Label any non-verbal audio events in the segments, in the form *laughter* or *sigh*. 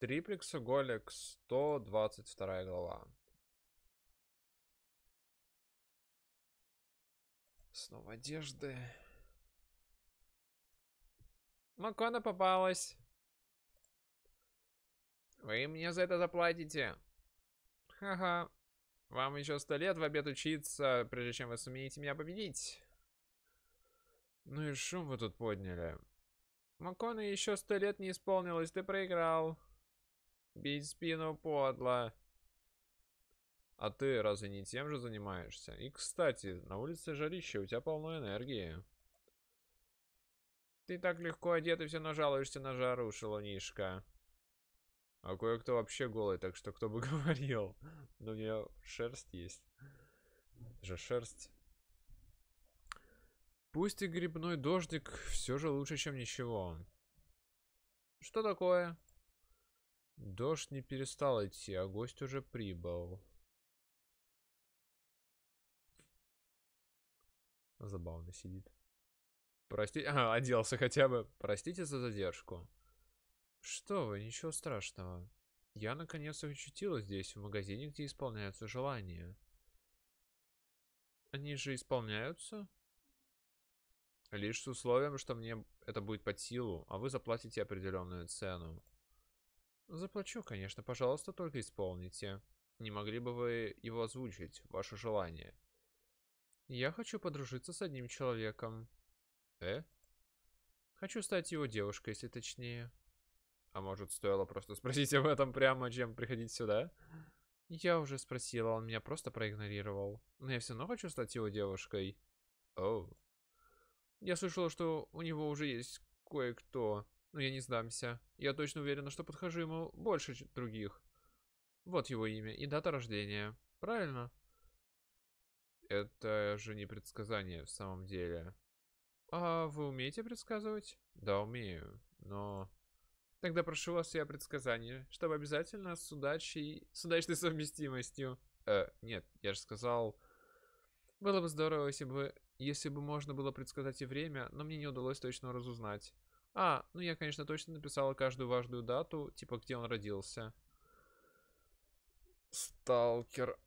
Триплекс Голик, 122 глава. Снова одежды. Макона попалась. Вы мне за это заплатите. Ха-ха. Вам еще сто лет в обед учиться, прежде чем вы сумеете меня победить. Ну и шум вы тут подняли. Макона еще сто лет не исполнилось, ты проиграл. Бить спину, подло. А ты разве не тем же занимаешься? И, кстати, на улице жарище, у тебя полно энергии. Ты так легко одет и все нажалуешься на жару, шалунишка. А кое-кто вообще голый, так что кто бы *laughs* говорил. Но ну, у меня шерсть есть. же шерсть. Пусть и грибной дождик все же лучше, чем ничего. Что такое? Дождь не перестал идти, а гость уже прибыл. Забавно сидит. Простите... А, оделся хотя бы. Простите за задержку. Что вы, ничего страшного. Я наконец очутилась здесь, в магазине, где исполняются желания. Они же исполняются? Лишь с условием, что мне это будет под силу, а вы заплатите определенную цену. Заплачу, конечно, пожалуйста, только исполните. Не могли бы вы его озвучить, ваше желание? Я хочу подружиться с одним человеком. Э? Хочу стать его девушкой, если точнее. А может, стоило просто *laughs* спросить об этом прямо, чем приходить сюда? Я уже спросила, он меня просто проигнорировал. Но я все равно хочу стать его девушкой. Оу. Я слышала, что у него уже есть кое-кто. Но ну, я не сдамся. Я точно уверен, что подхожу ему больше других. Вот его имя и дата рождения. Правильно? Это же не предсказание в самом деле. А вы умеете предсказывать? Да, умею. Но... Тогда прошу вас я предсказание, чтобы обязательно с удачей... С удачной совместимостью. Э, нет, я же сказал... Было бы здорово, если бы, если бы можно было предсказать и время, но мне не удалось точно разузнать. А, ну я, конечно, точно написала каждую важную дату, типа где он родился. Сталкер.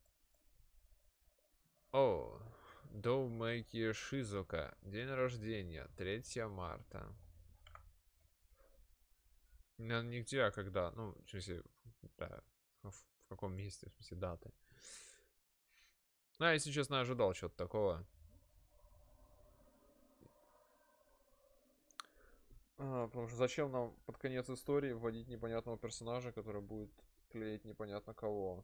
О, Довмэки Шизука. День рождения, 3 марта. Не, не а когда. Ну, в смысле, да, в, в каком месте, в смысле, даты. Ну, а, если честно, ожидал чего-то такого. А, потому что зачем нам под конец истории вводить непонятного персонажа, который будет клеить непонятно кого?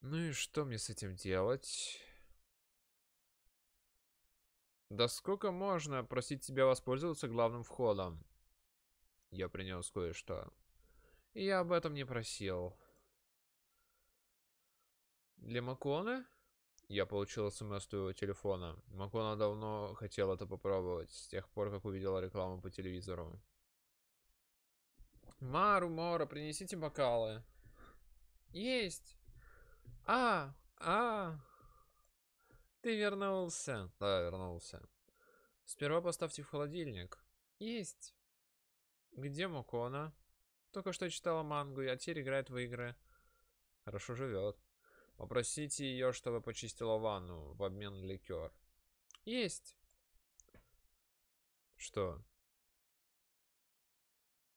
Ну и что мне с этим делать? Да сколько можно просить тебя воспользоваться главным входом? Я принес кое-что. И я об этом не просил. Для Маконы? Я получил смс с твоего телефона. Макона давно хотел это попробовать, с тех пор, как увидела рекламу по телевизору. Мару, Мора, принесите бокалы. Есть. А, а. Ты вернулся. Да, вернулся. Сперва поставьте в холодильник. Есть. Где Макона? Только что читала мангу, а теперь играет в игры. Хорошо живет. Попросите ее, чтобы почистила ванну в обмен ликер. Есть. Что?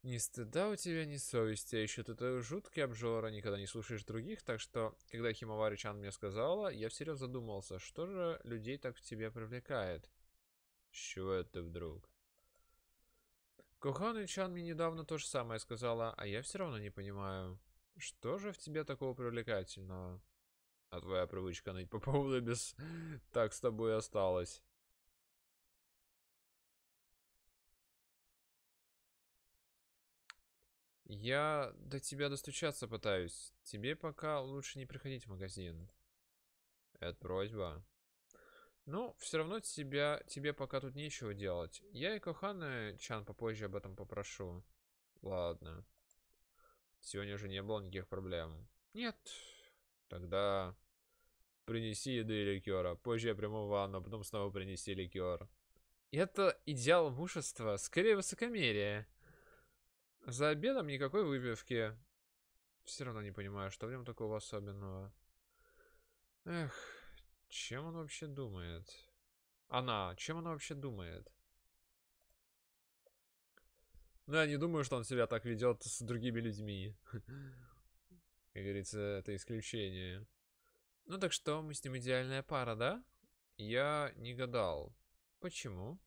Ни стыда у тебя, не совести, а еще ты жуткий обжора, никогда не слушаешь других, так что, когда Химоваричан мне сказала, я всерьез задумался, что же людей так в тебе привлекает? С чего это вдруг? Кохану мне недавно то же самое сказала, а я все равно не понимаю, что же в тебе такого привлекательного? А твоя привычка ныть по поводу без... *laughs* Так с тобой осталась. Я до тебя достучаться пытаюсь. Тебе пока лучше не приходить в магазин. Это просьба. Ну, все равно тебя, тебе пока тут нечего делать. Я и Кохана Чан попозже об этом попрошу. Ладно. Сегодня уже не было никаких проблем. Нет, Тогда принеси еды и ликера. Позже я приму ванну, а потом снова принеси ликер. Это идеал мужества, скорее высокомерие. За обедом никакой выпивки. Все равно не понимаю, что в нем такого особенного. Эх, чем он вообще думает? Она, чем она вообще думает? Ну, я не думаю, что он себя так ведет с другими людьми. *laughs* Как говорится, это исключение. Ну так что, мы с ним идеальная пара, да? Я не гадал. Почему?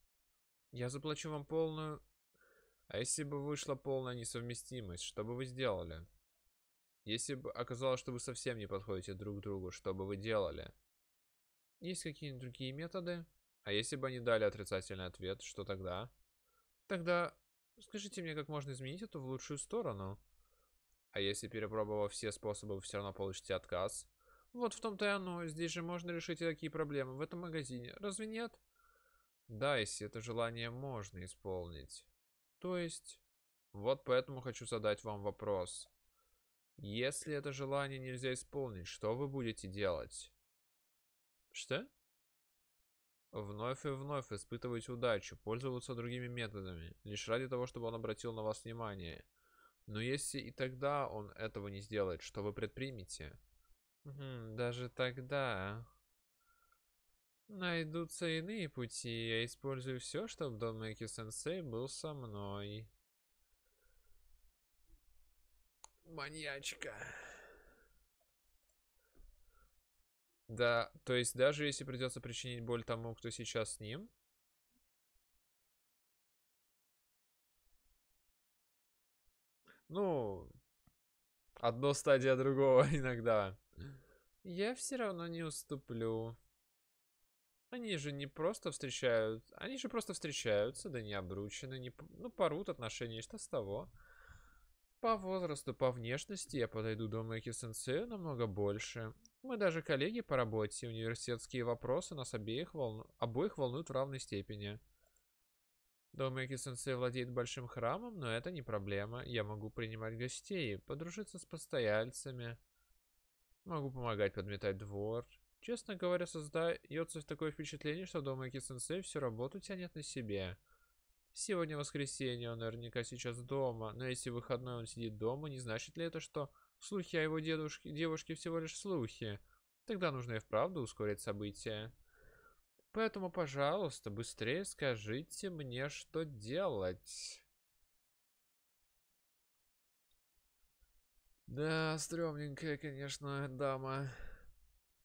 Я заплачу вам полную... А если бы вышла полная несовместимость, что бы вы сделали? Если бы оказалось, что вы совсем не подходите друг другу, что бы вы делали? Есть какие-нибудь другие методы? А если бы они дали отрицательный ответ, что тогда? Тогда скажите мне, как можно изменить это в лучшую сторону? А если перепробовал все способы, все равно получите отказ? Вот в том-то и оно. Здесь же можно решить и такие проблемы. В этом магазине. Разве нет? Да, если это желание можно исполнить. То есть... Вот поэтому хочу задать вам вопрос. Если это желание нельзя исполнить, что вы будете делать? Что? Вновь и вновь испытывать удачу, пользоваться другими методами, лишь ради того, чтобы он обратил на вас внимание – но если и тогда он этого не сделает, что вы предпримете? Угу, даже тогда... Найдутся иные пути, я использую все, чтобы Домэки-сенсей был со мной. Маньячка. Да, то есть даже если придется причинить боль тому, кто сейчас с ним, Ну, одно стадия другого *laughs* иногда. Я все равно не уступлю. Они же не просто встречают... Они же просто встречаются, да не обручены, не... ну, порут отношения, что с того. По возрасту, по внешности я подойду до Мэки-сенсею намного больше. Мы даже коллеги по работе, университетские вопросы нас обеих волну... обоих волнуют в равной степени. Даумеки Сенсей владеет большим храмом, но это не проблема. Я могу принимать гостей, подружиться с постояльцами. Могу помогать подметать двор. Честно говоря, создается такое впечатление, что Даумеки Сенсей всю работу тянет на себе. Сегодня воскресенье, он наверняка сейчас дома, но если выходной он сидит дома, не значит ли это, что слухи о его дедушке, девушке всего лишь слухи? Тогда нужно и вправду ускорить события. Поэтому, пожалуйста, быстрее скажите мне, что делать. Да, стрёмненькая, конечно, дама.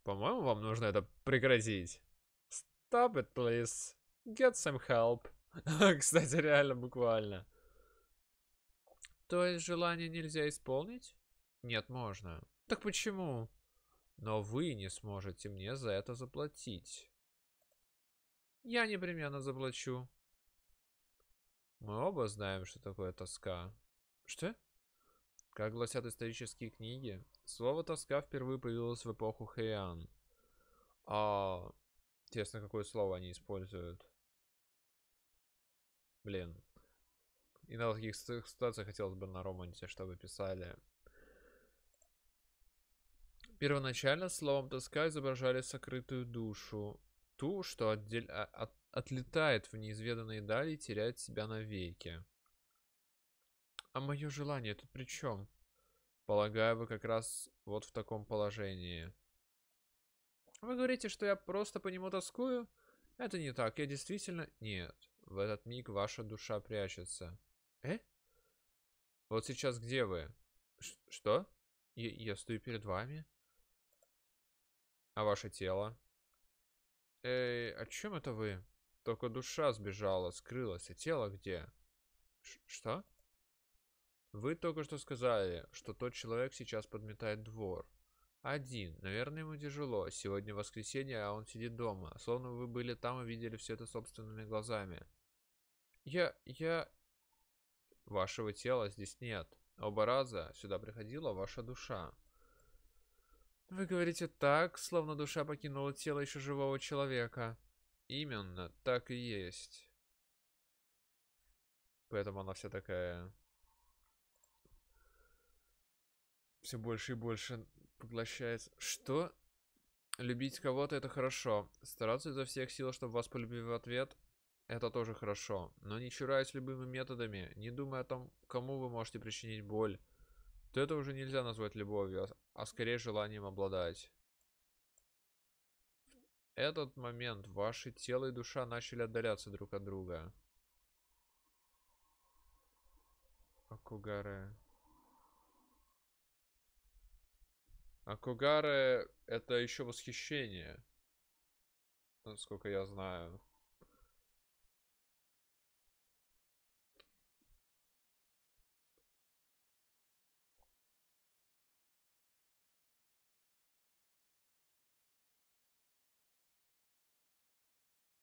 По-моему, вам нужно это прекратить. Stop it, please. Get some help. *laughs* Кстати, реально, буквально. То есть желание нельзя исполнить? Нет, можно. Так почему? Но вы не сможете мне за это заплатить. Я непременно заплачу. Мы оба знаем, что такое тоска. Что? Как гласят исторические книги, слово «тоска» впервые появилось в эпоху Хэйан. А... Интересно, какое слово они используют. Блин. И на таких ситуациях хотелось бы на романте, чтобы писали. Первоначально словом «тоска» изображали сокрытую душу, ту, что отдель... А, от... отлетает в неизведанные дали и теряет себя навеки. А мое желание тут при чем? Полагаю, вы как раз вот в таком положении. Вы говорите, что я просто по нему тоскую? Это не так, я действительно... Нет, в этот миг ваша душа прячется. Э? Вот сейчас где вы? Ш что? Я, я стою перед вами? А ваше тело? Эй, о а чем это вы? Только душа сбежала, скрылась, а тело где? Ш что? Вы только что сказали, что тот человек сейчас подметает двор. Один. Наверное, ему тяжело. Сегодня воскресенье, а он сидит дома. Словно вы были там и видели все это собственными глазами. Я... я... Вашего тела здесь нет. Оба раза сюда приходила ваша душа. Вы говорите так, словно душа покинула тело еще живого человека. Именно, так и есть. Поэтому она вся такая... Все больше и больше поглощается. Что? Любить кого-то это хорошо. Стараться изо всех сил, чтобы вас полюбили в ответ, это тоже хорошо. Но не чураясь любыми методами, не думая о том, кому вы можете причинить боль, то это уже нельзя назвать любовью, а а скорее желанием обладать. В этот момент ваши тело и душа начали отдаляться друг от друга. Акугаре. Акугаре это еще восхищение. Насколько я знаю.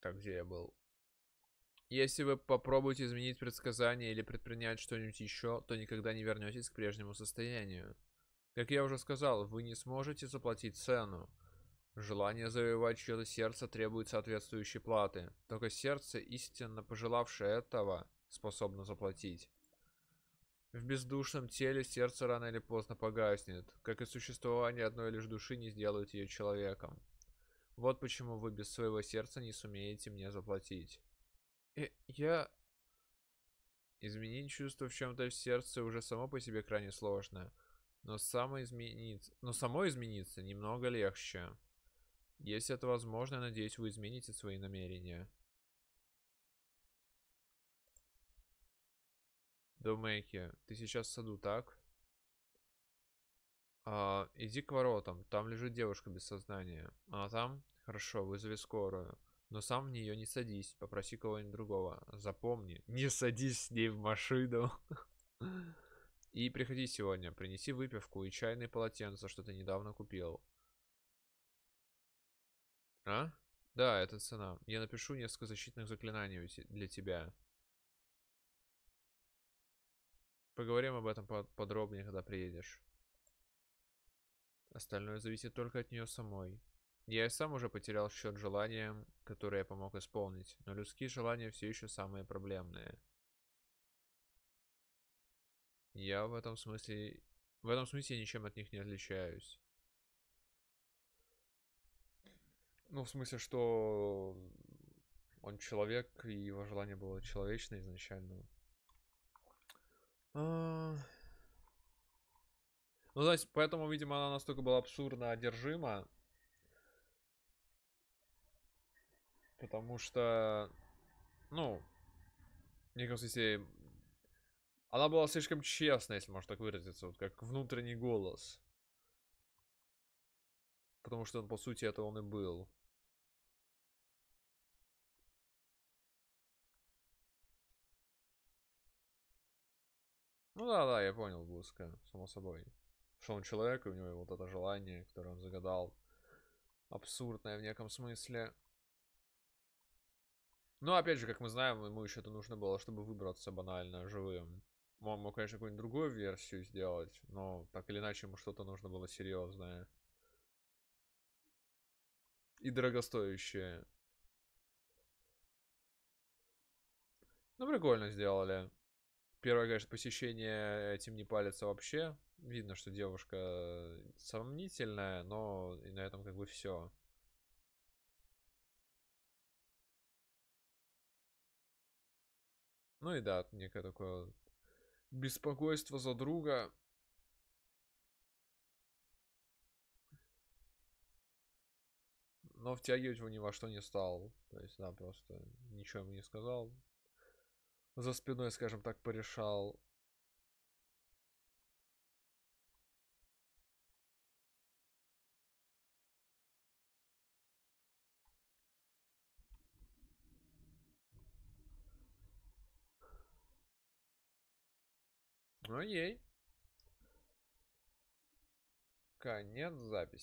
Так, где я был? Если вы попробуете изменить предсказание или предпринять что-нибудь еще, то никогда не вернетесь к прежнему состоянию. Как я уже сказал, вы не сможете заплатить цену. Желание завоевать чье-то сердце требует соответствующей платы. Только сердце, истинно пожелавшее этого, способно заплатить. В бездушном теле сердце рано или поздно погаснет, как и существование одной лишь души не сделает ее человеком. Вот почему вы без своего сердца не сумеете мне заплатить. Э, я... Изменить чувство в чем-то в сердце уже само по себе крайне сложно. Но само измениться... Но само измениться немного легче. Если это возможно, надеюсь, вы измените свои намерения. Домейки, ты сейчас в саду, так? А, иди к воротам. Там лежит девушка без сознания. А там? Хорошо, вызови скорую. Но сам в нее не садись. Попроси кого-нибудь другого. Запомни, не садись с ней в машину. *laughs* И приходи сегодня. Принеси выпивку и чайные полотенца, что ты недавно купил. А? Да, это цена. Я напишу несколько защитных заклинаний для тебя. Поговорим об этом подробнее, когда приедешь. Остальное зависит только от нее самой. Я и сам уже потерял счет желаниям, которые я помог исполнить, но людские желания все еще самые проблемные. Я в этом смысле... В этом смысле ничем от них не отличаюсь. Ну, в смысле, что он человек, и его желание было человечное изначально. А, ну, то есть, поэтому, видимо, она настолько была абсурдно одержима. Потому что, ну, мне кажется, если... Она была слишком честна, если можно так выразиться, вот как внутренний голос. Потому что он, по сути, это он и был. Ну да, да, я понял, гуска, само собой что он человек, и у него вот это желание, которое он загадал, абсурдное в неком смысле. Но опять же, как мы знаем, ему еще это нужно было, чтобы выбраться банально живым. Он мог, конечно, какую-нибудь другую версию сделать, но так или иначе ему что-то нужно было серьезное. И дорогостоящее. Ну, прикольно сделали. Первое, конечно, посещение этим не палится вообще. Видно, что девушка сомнительная, но и на этом как бы все. Ну и да, некое такое беспокойство за друга. Но втягивать его ни во что не стал. То есть, да, просто ничего ему не сказал за спиной, скажем так, порешал. Ну ей. Конец записи.